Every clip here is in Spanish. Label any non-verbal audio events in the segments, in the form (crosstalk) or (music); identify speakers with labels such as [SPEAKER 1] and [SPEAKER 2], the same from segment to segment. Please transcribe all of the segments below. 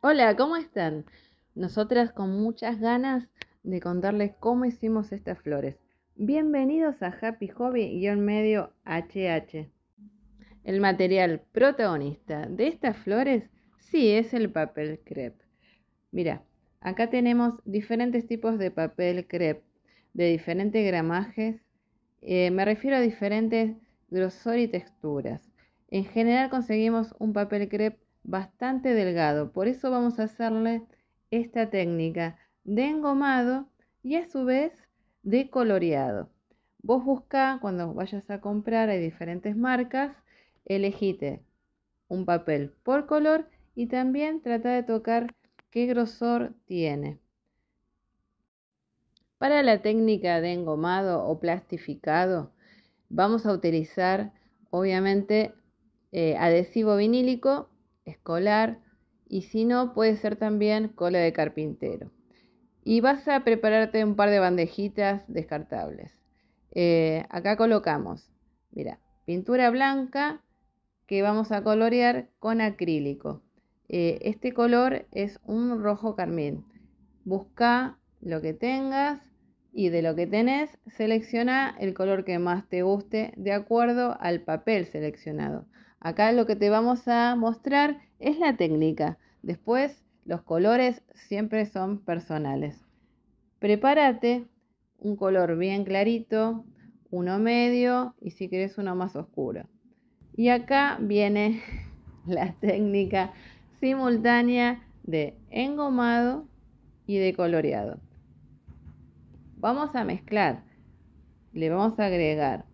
[SPEAKER 1] Hola, ¿cómo están? Nosotras con muchas ganas de contarles cómo hicimos estas flores. Bienvenidos a Happy Hobby-medio HH. El material protagonista de estas flores sí es el papel crepe. Mira, acá tenemos diferentes tipos de papel crepe de diferentes gramajes. Eh, me refiero a diferentes grosor y texturas. En general conseguimos un papel crepe bastante delgado. Por eso vamos a hacerle esta técnica de engomado y a su vez de coloreado. Vos busca cuando vayas a comprar, hay diferentes marcas, elegite un papel por color y también trata de tocar qué grosor tiene. Para la técnica de engomado o plastificado vamos a utilizar obviamente eh, adhesivo vinílico escolar y si no, puede ser también cola de carpintero. Y vas a prepararte un par de bandejitas descartables. Eh, acá colocamos, mira, pintura blanca que vamos a colorear con acrílico. Eh, este color es un rojo carmín. Busca lo que tengas y de lo que tenés selecciona el color que más te guste de acuerdo al papel seleccionado. Acá lo que te vamos a mostrar es la técnica. Después, los colores siempre son personales. Prepárate un color bien clarito, uno medio y si quieres uno más oscuro. Y acá viene (laughs) la técnica simultánea de engomado y de coloreado. Vamos a mezclar. Le vamos a agregar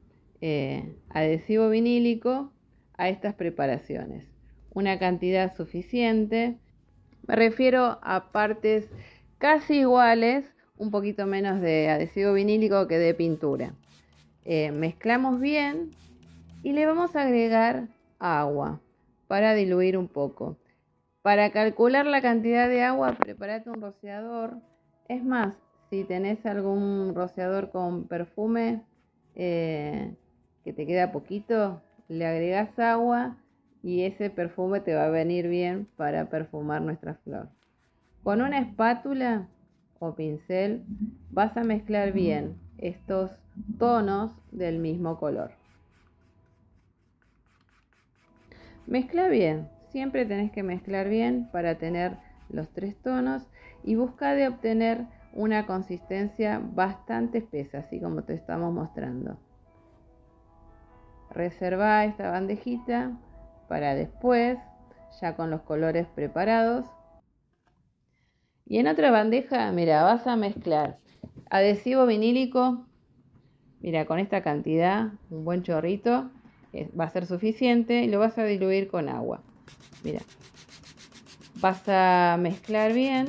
[SPEAKER 1] eh, adhesivo vinílico a estas preparaciones. Una cantidad suficiente, me refiero a partes casi iguales, un poquito menos de adhesivo vinílico que de pintura. Eh, mezclamos bien y le vamos a agregar agua para diluir un poco. Para calcular la cantidad de agua, prepárate un rociador. Es más, si tenés algún rociador con perfume eh, que te queda poquito, le agregas agua y ese perfume te va a venir bien para perfumar nuestra flor. Con una espátula o pincel vas a mezclar bien estos tonos del mismo color. Mezcla bien, siempre tenés que mezclar bien para tener los tres tonos y busca de obtener una consistencia bastante espesa, así como te estamos mostrando. Reserva esta bandejita para después, ya con los colores preparados. Y en otra bandeja, mira, vas a mezclar adhesivo vinílico, mira, con esta cantidad, un buen chorrito, va a ser suficiente, y lo vas a diluir con agua. Mira, vas a mezclar bien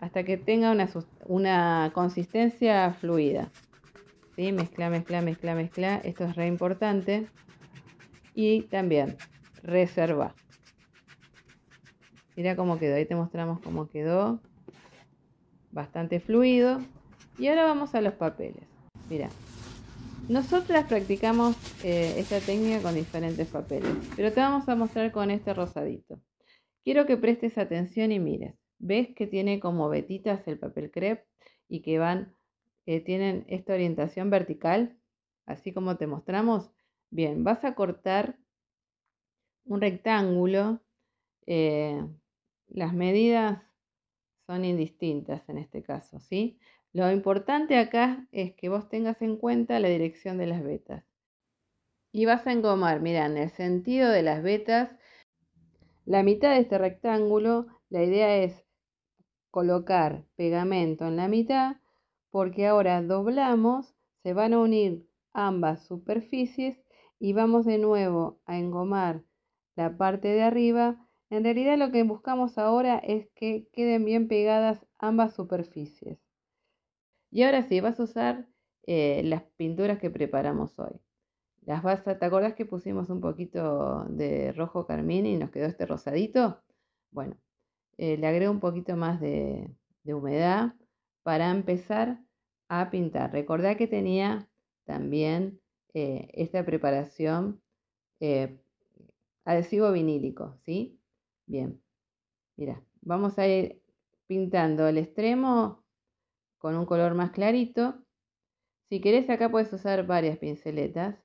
[SPEAKER 1] hasta que tenga una, una consistencia fluida. Mezcla, mezcla, mezcla, mezcla. Esto es re importante. Y también reserva. Mira cómo quedó. Ahí te mostramos cómo quedó. Bastante fluido. Y ahora vamos a los papeles. Mira, nosotras practicamos eh, esta técnica con diferentes papeles, pero te vamos a mostrar con este rosadito. Quiero que prestes atención y mires. ¿Ves que tiene como vetitas el papel crepe y que van que tienen esta orientación vertical, así como te mostramos. Bien, vas a cortar un rectángulo. Eh, las medidas son indistintas en este caso, ¿sí? Lo importante acá es que vos tengas en cuenta la dirección de las vetas. Y vas a engomar, mira, en el sentido de las vetas, la mitad de este rectángulo, la idea es colocar pegamento en la mitad porque ahora doblamos, se van a unir ambas superficies y vamos de nuevo a engomar la parte de arriba. En realidad lo que buscamos ahora es que queden bien pegadas ambas superficies. Y ahora sí, vas a usar eh, las pinturas que preparamos hoy. Las vas a, ¿Te acordás que pusimos un poquito de rojo carmín y nos quedó este rosadito? Bueno, eh, le agrego un poquito más de humedad para empezar a pintar. Recordá que tenía también eh, esta preparación eh, adhesivo vinílico, ¿sí? Bien, mira, vamos a ir pintando el extremo con un color más clarito. Si querés acá puedes usar varias pinceletas.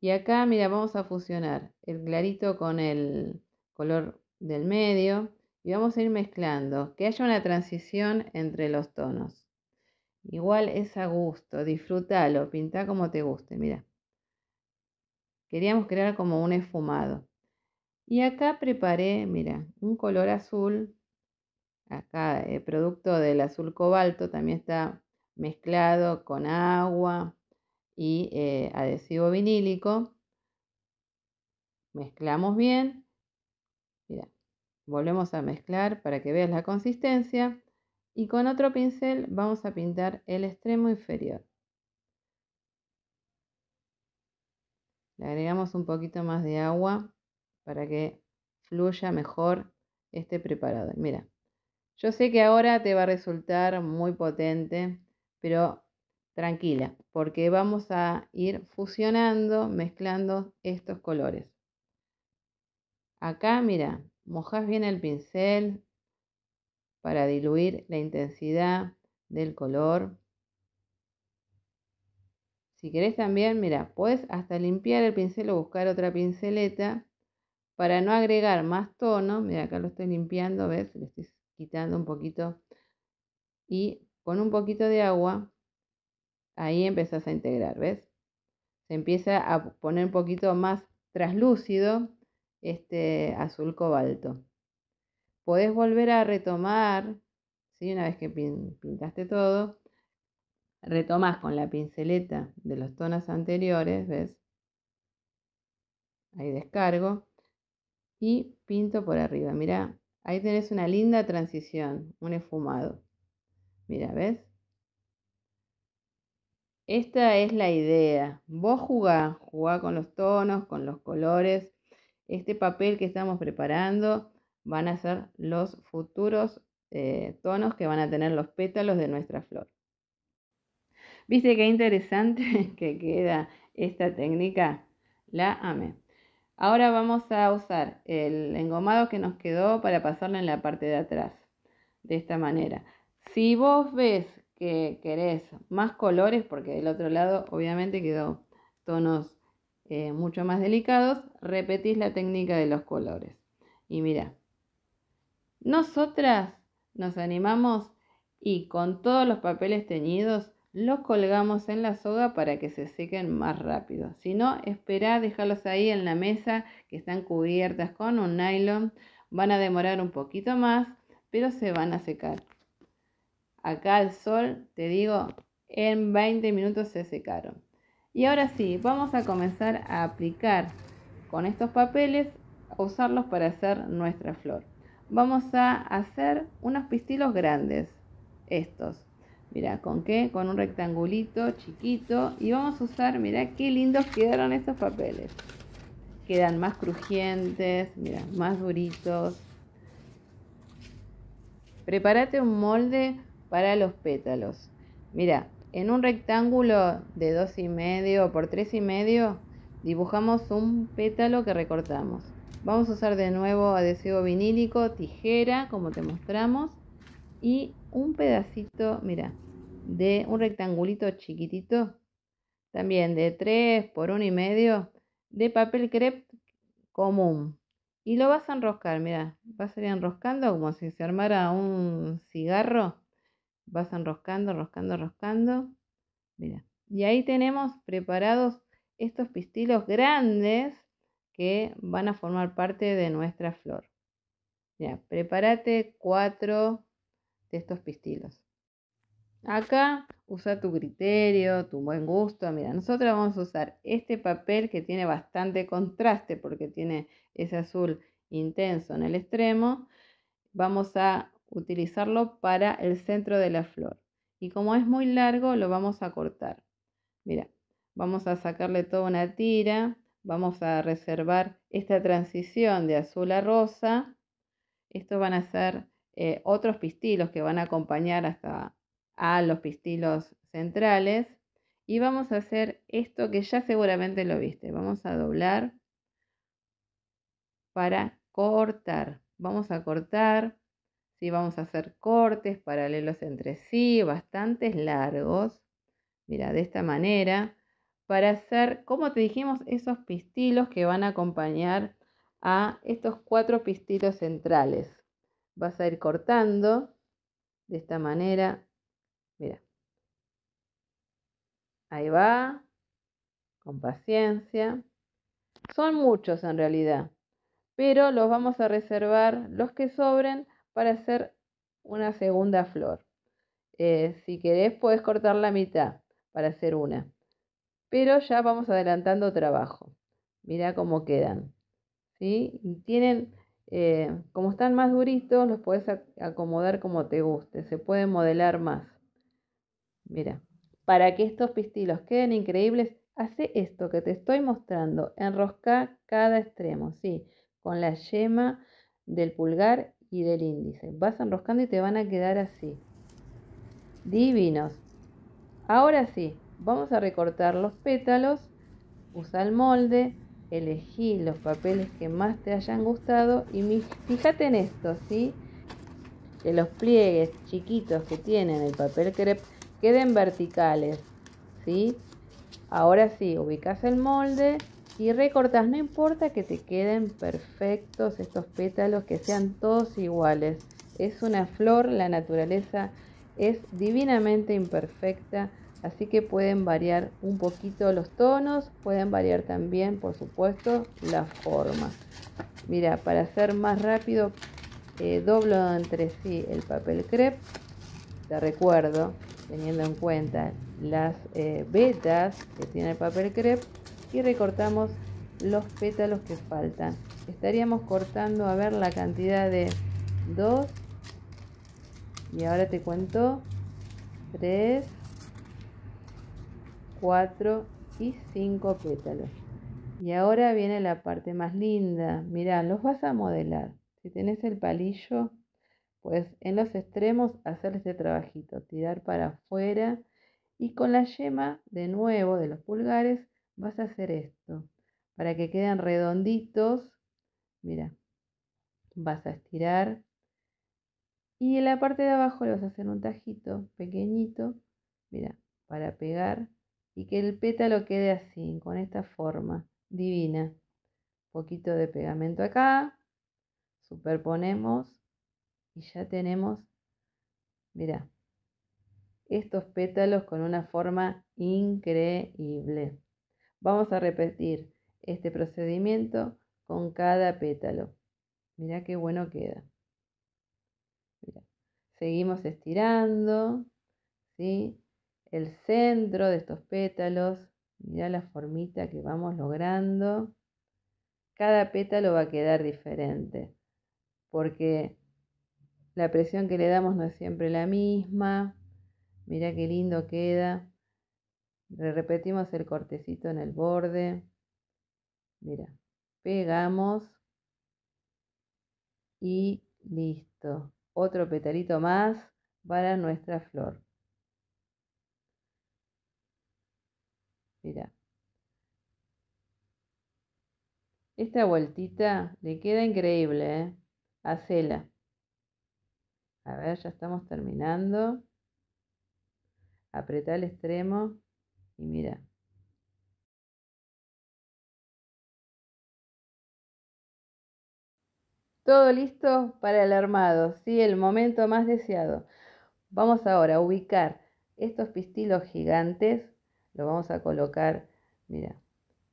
[SPEAKER 1] Y acá, mira, vamos a fusionar el clarito con el color del medio y vamos a ir mezclando, que haya una transición entre los tonos. Igual es a gusto, disfrútalo, pinta como te guste, mira. Queríamos crear como un esfumado. Y acá preparé, mira, un color azul. Acá, el eh, producto del azul cobalto, también está mezclado con agua y eh, adhesivo vinílico. Mezclamos bien Volvemos a mezclar para que veas la consistencia y con otro pincel vamos a pintar el extremo inferior. Le agregamos un poquito más de agua para que fluya mejor este preparado. Mira, yo sé que ahora te va a resultar muy potente, pero tranquila, porque vamos a ir fusionando, mezclando estos colores. Acá, mira, Mojas bien el pincel para diluir la intensidad del color. Si querés también, mira, puedes hasta limpiar el pincel o buscar otra pinceleta para no agregar más tono. Mira, acá lo estoy limpiando, ¿ves? Le estoy quitando un poquito. Y con un poquito de agua, ahí empezás a integrar, ¿ves? Se empieza a poner un poquito más traslúcido este azul cobalto. Podés volver a retomar, una vez que pintaste todo, Retomas con la pinceleta de los tonos anteriores, ¿ves? Ahí descargo y pinto por arriba. Mirá, ahí tenés una linda transición, un esfumado. Mira, ¿ves? Esta es la idea. Vos jugá, jugá con los tonos, con los colores, este papel que estamos preparando van a ser los futuros eh, tonos que van a tener los pétalos de nuestra flor. ¿Viste qué interesante (laughs) que queda esta técnica? La amé. Ahora vamos a usar el engomado que nos quedó para pasarlo en la parte de atrás. De esta manera. Si vos ves que querés más colores, porque del otro lado obviamente quedó tonos eh, mucho más delicados, repetís la técnica de los colores. Y mira, nosotras nos animamos y con todos los papeles teñidos los colgamos en la soga para que se sequen más rápido. Si no, esperá, dejarlos ahí en la mesa que están cubiertas con un nylon. Van a demorar un poquito más, pero se van a secar. Acá al sol, te digo, en 20 minutos se secaron. Y ahora sí, vamos a comenzar a aplicar con estos papeles, a usarlos para hacer nuestra flor. Vamos a hacer unos pistilos grandes, estos. Mira, ¿con qué? Con un rectangulito chiquito. Y vamos a usar, mira qué lindos quedaron estos papeles. Quedan más crujientes, mira, más duritos. Prepárate un molde para los pétalos. Mira, en un rectángulo de 2,5 y medio por tres y medio dibujamos un pétalo que recortamos. Vamos a usar de nuevo adhesivo vinílico, tijera, como te mostramos, y un pedacito, mira, de un rectangulito chiquitito, también de 3 por 1,5 y medio, de papel crepe común. Y lo vas a enroscar, mira, vas a ir enroscando como si se armara un cigarro Vas enroscando, enroscando, enroscando. Mira. Y ahí tenemos preparados estos pistilos grandes que van a formar parte de nuestra flor. Ya, prepárate cuatro de estos pistilos. Acá usa tu criterio, tu buen gusto. Mira, nosotros vamos a usar este papel que tiene bastante contraste porque tiene ese azul intenso en el extremo. Vamos a utilizarlo para el centro de la flor. Y como es muy largo, lo vamos a cortar. Mira, vamos a sacarle toda una tira, vamos a reservar esta transición de azul a rosa. esto van a ser eh, otros pistilos que van a acompañar hasta a los pistilos centrales. Y vamos a hacer esto que ya seguramente lo viste. Vamos a doblar para cortar. Vamos a cortar Vamos a hacer cortes paralelos entre sí, bastantes largos. Mira, de esta manera, para hacer, como te dijimos, esos pistilos que van a acompañar a estos cuatro pistilos centrales. Vas a ir cortando de esta manera. Mira. Ahí va. Con paciencia. Son muchos en realidad, pero los vamos a reservar los que sobren para hacer una segunda flor. Eh, si querés, puedes cortar la mitad para hacer una. Pero ya vamos adelantando trabajo. mira cómo quedan. ¿sí? Y tienen, eh, como están más duritos, los puedes acomodar como te guste. Se pueden modelar más. Mira, para que estos pistilos queden increíbles, hace esto que te estoy mostrando. Enrosca cada extremo, ¿sí? Con la yema del pulgar y del índice. Vas enroscando y te van a quedar así. Divinos. Ahora sí, vamos a recortar los pétalos. Usa el molde. Elegí los papeles que más te hayan gustado. Y fíjate en esto, ¿sí? Que los pliegues chiquitos que tienen el papel crepe queden verticales, ¿sí? Ahora sí, ubicas el molde y recortas, no importa que te queden perfectos estos pétalos, que sean todos iguales. Es una flor, la naturaleza es divinamente imperfecta, así que pueden variar un poquito los tonos, pueden variar también, por supuesto, la forma. Mira, para hacer más rápido, eh, doblo entre sí el papel crepe. Te recuerdo, teniendo en cuenta las eh, vetas que tiene el papel crepe, y recortamos los pétalos que faltan. Estaríamos cortando, a ver, la cantidad de 2. Y ahora te cuento 3, 4 y 5 pétalos. Y ahora viene la parte más linda. Mirá, los vas a modelar. Si tenés el palillo, pues en los extremos hacer este trabajito. Tirar para afuera y con la yema de nuevo de los pulgares vas a hacer esto. Para que queden redonditos, mira, vas a estirar. Y en la parte de abajo le vas a hacer un tajito pequeñito, mira, para pegar y que el pétalo quede así, con esta forma divina. Un poquito de pegamento acá, superponemos y ya tenemos, mira, estos pétalos con una forma increíble. Vamos a repetir este procedimiento con cada pétalo. Mirá qué bueno queda. Seguimos estirando, ¿sí? El centro de estos pétalos, mirá la formita que vamos logrando. Cada pétalo va a quedar diferente, porque la presión que le damos no es siempre la misma. Mirá qué lindo queda repetimos el cortecito en el borde. Mira, pegamos y listo. Otro petalito más para nuestra flor. Mira. Esta vueltita le queda increíble, ¿eh? Hacela. A ver, ya estamos terminando. apreta el extremo. Y mira. Todo listo para el armado, sí, el momento más deseado. Vamos ahora a ubicar estos pistilos gigantes, Lo vamos a colocar, mira,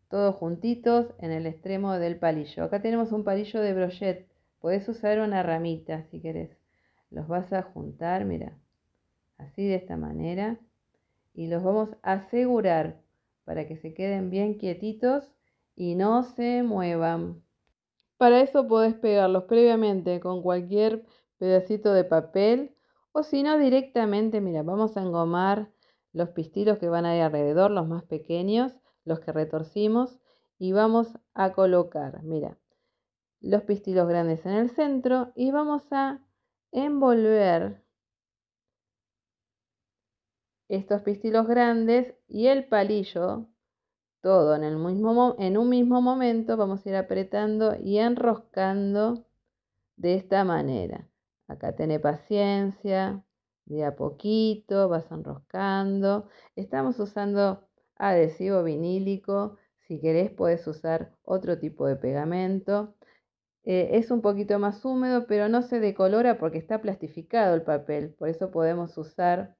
[SPEAKER 1] todos juntitos en el extremo del palillo. Acá tenemos un palillo de brochet, podés usar una ramita si querés. Los vas a juntar, mira, así de esta manera y los vamos a asegurar para que se queden bien quietitos y no se muevan. Para eso podés pegarlos previamente con cualquier pedacito de papel o si no directamente, mira, vamos a engomar los pistilos que van ahí alrededor, los más pequeños, los que retorcimos y vamos a colocar, mira, los pistilos grandes en el centro y vamos a envolver estos pistilos grandes y el palillo, todo en, el mismo, en un mismo momento, vamos a ir apretando y enroscando de esta manera. Acá tené paciencia, de a poquito vas enroscando. Estamos usando adhesivo vinílico, si querés puedes usar otro tipo de pegamento. Eh, es un poquito más húmedo, pero no se decolora porque está plastificado el papel, por eso podemos usar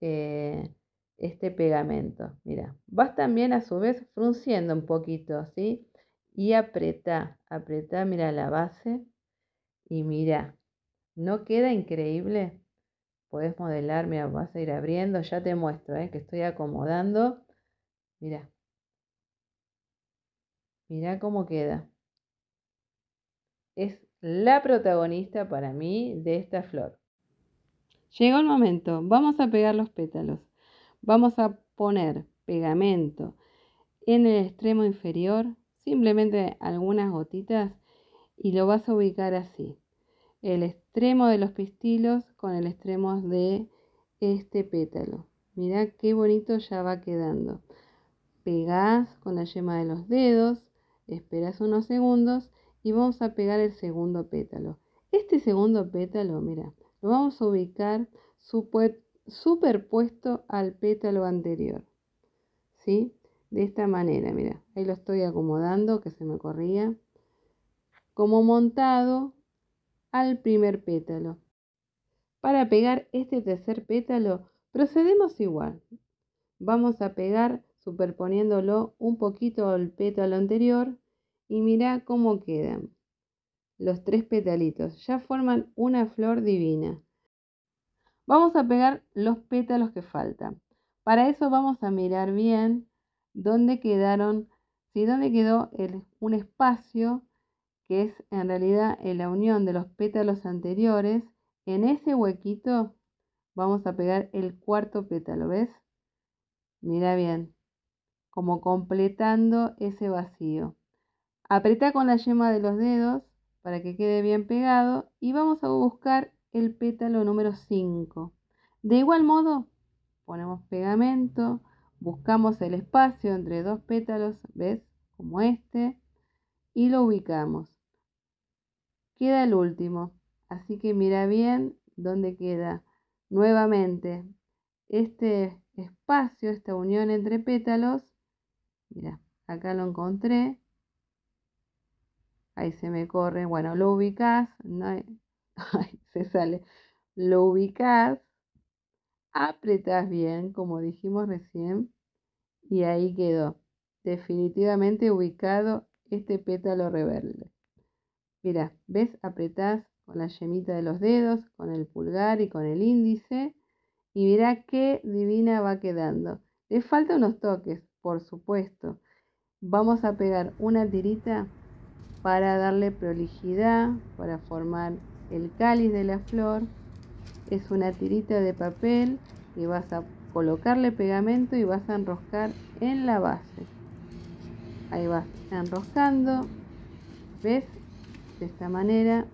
[SPEAKER 1] eh, este pegamento. Mira, vas también a su vez frunciendo un poquito, ¿sí? Y apretá, apretá, mira la base y mira, ¿no queda increíble? puedes modelar, mira, vas a ir abriendo, ya te muestro, ¿eh? que estoy acomodando. Mira, mira cómo queda. Es la protagonista para mí de esta flor. Llegó el momento, vamos a pegar los pétalos. Vamos a poner pegamento en el extremo inferior, simplemente algunas gotitas, y lo vas a ubicar así. El extremo de los pistilos con el extremo de este pétalo. Mirá qué bonito ya va quedando. Pegás con la yema de los dedos, esperas unos segundos y vamos a pegar el segundo pétalo. Este segundo pétalo, mira, vamos a ubicar superpuesto al pétalo anterior. De esta manera, mira, ahí lo estoy acomodando, que se me corría. Como montado al primer pétalo. Para pegar este tercer pétalo procedemos igual. Vamos a pegar superponiéndolo un poquito al pétalo anterior y mira cómo quedan los tres petalitos, ya forman una flor divina. Vamos a pegar los pétalos que faltan. Para eso vamos a mirar bien dónde quedaron, si dónde quedó un espacio que es en realidad la unión de los pétalos anteriores. En ese huequito vamos a pegar el cuarto pétalo, ¿ves? Mira bien, como completando ese vacío. Apreta con la yema de los dedos para que quede bien pegado y vamos a buscar el pétalo número 5. De igual modo, ponemos pegamento, buscamos el espacio entre dos pétalos, ¿ves? Como este, y lo ubicamos. Queda el último, así que mira bien dónde queda. Nuevamente, este espacio, esta unión entre pétalos, mira, acá lo encontré, Ahí se me corre. Bueno, lo ubicas. No (laughs) se sale. Lo ubicas. Apretas bien, como dijimos recién. Y ahí quedó. Definitivamente ubicado este pétalo rebelde. Mira, ¿ves? Apretás con la yemita de los dedos, con el pulgar y con el índice. Y mirá qué divina va quedando. Le falta unos toques, por supuesto. Vamos a pegar una tirita para darle prolijidad, para formar el cáliz de la flor. Es una tirita de papel y vas a colocarle pegamento y vas a enroscar en la base. Ahí vas enroscando. ¿Ves? De esta manera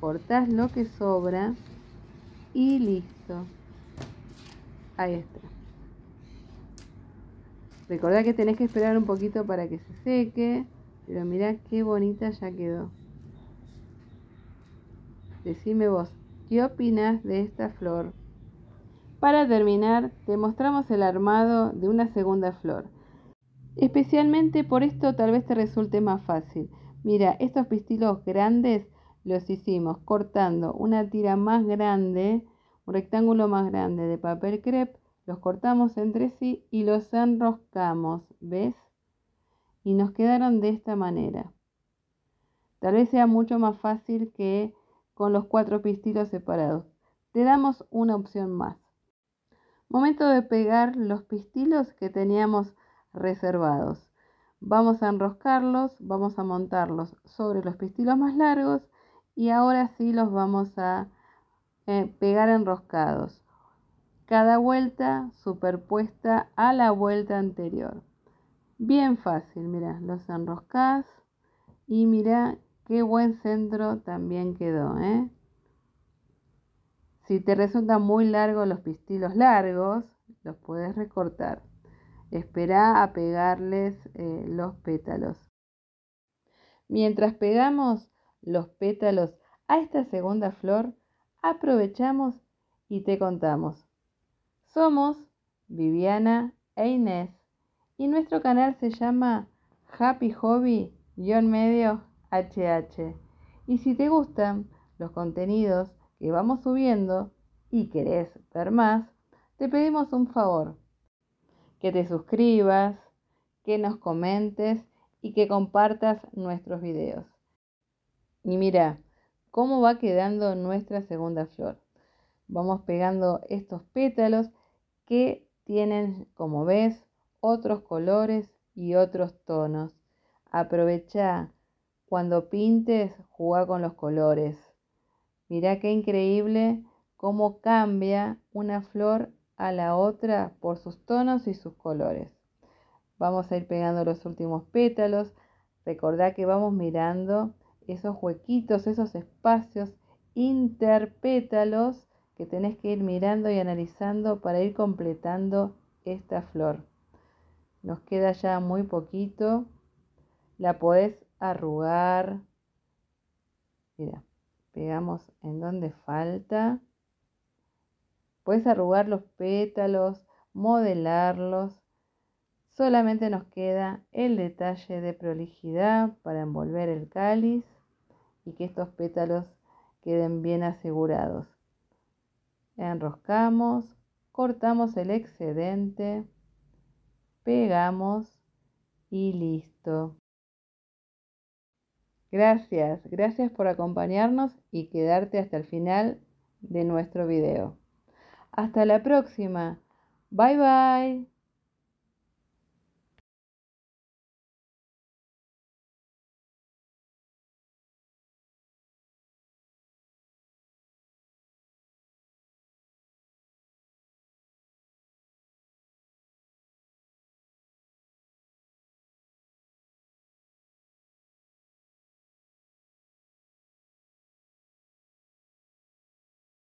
[SPEAKER 1] cortás lo que sobra y listo. Ahí está. Recordá que tenés que esperar un poquito para que se seque. Pero mirá qué bonita ya quedó. Decime vos, ¿qué opinas de esta flor? Para terminar, te mostramos el armado de una segunda flor. Especialmente por esto tal vez te resulte más fácil. Mira, estos pistilos grandes los hicimos cortando una tira más grande, un rectángulo más grande de papel crepe, los cortamos entre sí y los enroscamos, ¿ves? y nos quedaron de esta manera. Tal vez sea mucho más fácil que con los cuatro pistilos separados. Te damos una opción más. Momento de pegar los pistilos que teníamos reservados. Vamos a enroscarlos, vamos a montarlos sobre los pistilos más largos y ahora sí los vamos a eh, pegar enroscados. Cada vuelta superpuesta a la vuelta anterior. Bien fácil, mira, los enroscas y mira qué buen centro también quedó, ¿eh? Si te resultan muy largos los pistilos largos, los puedes recortar. Espera a pegarles eh, los pétalos. Mientras pegamos los pétalos a esta segunda flor, aprovechamos y te contamos. Somos Viviana e Inés. Y nuestro canal se llama Happy Hobby-Medio HH. Y si te gustan los contenidos que vamos subiendo y querés ver más, te pedimos un favor, que te suscribas, que nos comentes y que compartas nuestros videos. Y mira cómo va quedando nuestra segunda flor. Vamos pegando estos pétalos que tienen, como ves, otros colores y otros tonos. aprovecha Cuando pintes, jugar con los colores. Mirá qué increíble cómo cambia una flor a la otra por sus tonos y sus colores. Vamos a ir pegando los últimos pétalos. Recordá que vamos mirando esos huequitos, esos espacios interpétalos que tenés que ir mirando y analizando para ir completando esta flor. Nos queda ya muy poquito. La puedes arrugar. Mira, pegamos en donde falta. Puedes arrugar los pétalos, modelarlos. Solamente nos queda el detalle de prolijidad para envolver el cáliz y que estos pétalos queden bien asegurados. Enroscamos, cortamos el excedente pegamos y listo. Gracias, gracias por acompañarnos y quedarte hasta el final de nuestro video. Hasta la próxima. Bye bye.